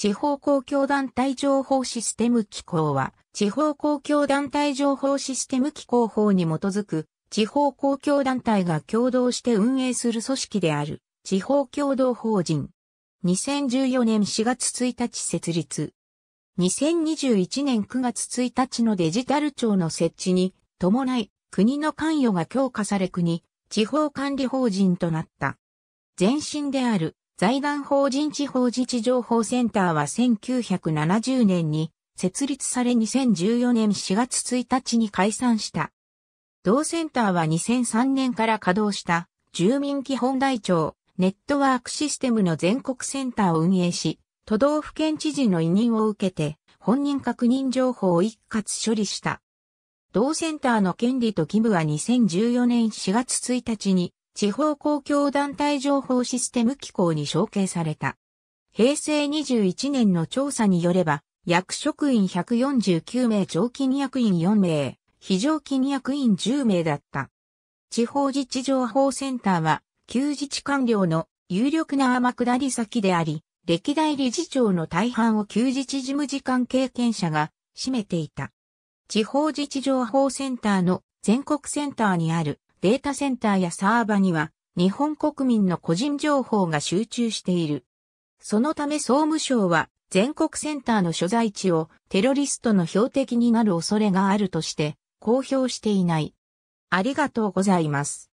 地方公共団体情報システム機構は、地方公共団体情報システム機構法に基づく、地方公共団体が共同して運営する組織である、地方共同法人。2014年4月1日設立。2021年9月1日のデジタル庁の設置に伴い国の関与が強化され国、地方管理法人となった。前身である財団法人地方自治情報センターは1970年に設立され2014年4月1日に解散した。同センターは2003年から稼働した住民基本台帳ネットワークシステムの全国センターを運営し、都道府県知事の委任を受けて本人確認情報を一括処理した。同センターの権利と義務は2014年4月1日に地方公共団体情報システム機構に承継された。平成21年の調査によれば、役職員149名、常勤役員4名、非常勤役員10名だった。地方自治情報センターは、旧自治官僚の有力な天下り先であり、歴代理事長の大半を旧自治事務次官経験者が占めていた。地方自治情報センターの全国センターにあるデータセンターやサーバには日本国民の個人情報が集中している。そのため総務省は全国センターの所在地をテロリストの標的になる恐れがあるとして公表していない。ありがとうございます。